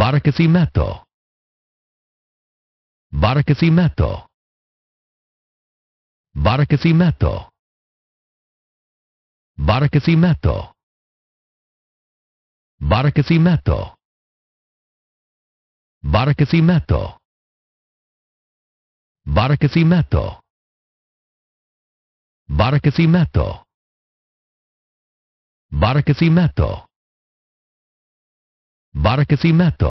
Barakasi Meto. Barakasi Meto. Barakasi Meto. Barakasi Meto. Barakasi Meto. Barakasi Meto. Barakasi Meto. Barakasi Meto. Barakasi Meto. Barakasi Meto.